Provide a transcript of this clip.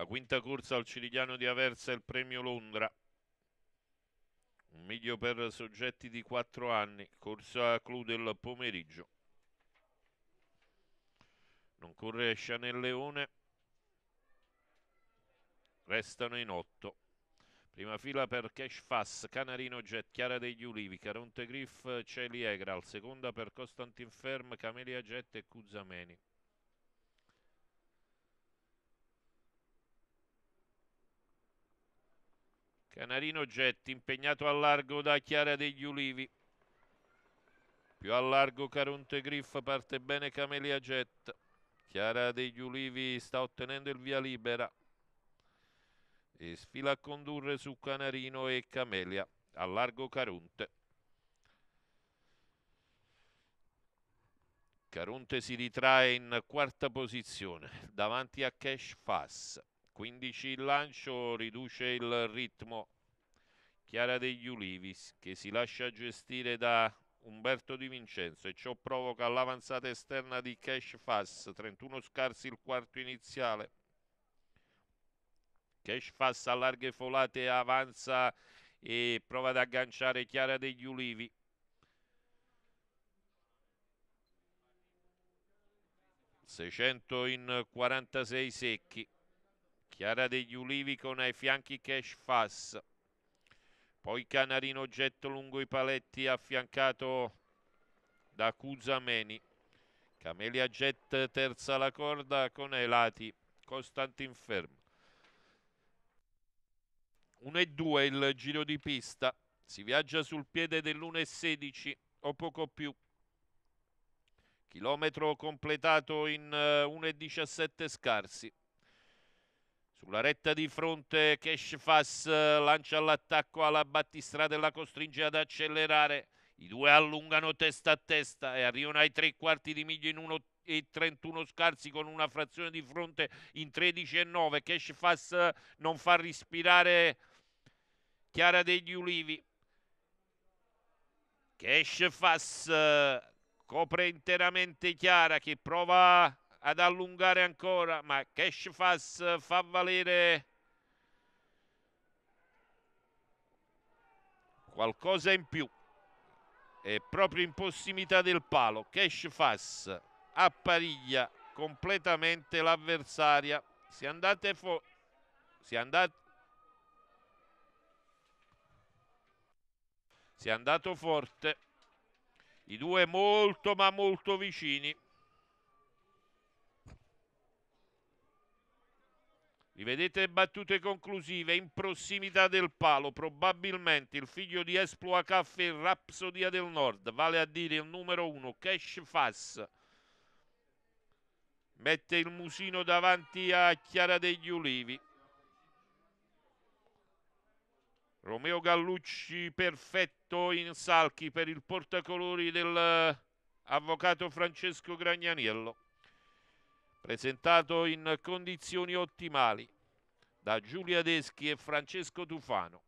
La quinta corsa al Cirigliano di Aversa il premio Londra. Un miglio per soggetti di 4 anni, corsa a clou del pomeriggio. Non corre Chanel Leone, restano in 8. Prima fila per Cash Fass, Canarino Jet, Chiara degli Ulivi, Caronte Griff, Celi Egra, al seconda per Costantin Ferm, Camelia Jet e Cuzameni. Canarino Getti impegnato a largo da Chiara degli Ulivi. Più a largo Caronte Griff parte bene Camelia Jet. Chiara degli Ulivi sta ottenendo il via libera. E sfila a condurre su Canarino e Camelia. A largo Caronte. Caronte si ritrae in quarta posizione davanti a Cash Fass. 15 il lancio, riduce il ritmo Chiara degli Ulivis che si lascia gestire da Umberto Di Vincenzo e ciò provoca l'avanzata esterna di Cash Fass, 31 scarsi il quarto iniziale. Cash Fass a larghe folate avanza e prova ad agganciare Chiara degli Ulivi. Seicento in 46 secchi. Chiara degli Ulivi con ai fianchi Cash Fass. Poi Canarino Getto lungo i paletti affiancato da Cusameni. Camelia Jet terza la corda con Elati. Costantin Fermo. 1 e 2 il giro di pista. Si viaggia sul piede dell'1 e 16 o poco più. Chilometro completato in 1 eh, e 17 scarsi. Sulla retta di fronte Keshfas eh, lancia l'attacco alla battistrada e la costringe ad accelerare. I due allungano testa a testa e arrivano ai tre quarti di miglio in 1,31 scarsi con una frazione di fronte in 13,9. Keshfas eh, non fa respirare Chiara degli Ulivi. Keshfas eh, copre interamente Chiara che prova ad allungare ancora, ma Cashfass fa valere qualcosa in più. È proprio in prossimità del palo. Cashfass appariglia completamente l'avversaria. Se andate fuori... Se andate... Si è andato forte, i due molto ma molto vicini. Rivedete battute conclusive in prossimità del palo, probabilmente il figlio di Esploacaf Caffè Rapsodia del Nord, vale a dire il numero uno, Cash Fass. Mette il musino davanti a Chiara degli Ulivi. Romeo Gallucci perfetto in salchi per il portacolori dell'avvocato eh, Francesco Gragnaniello presentato in condizioni ottimali da Giulia Deschi e Francesco Tufano.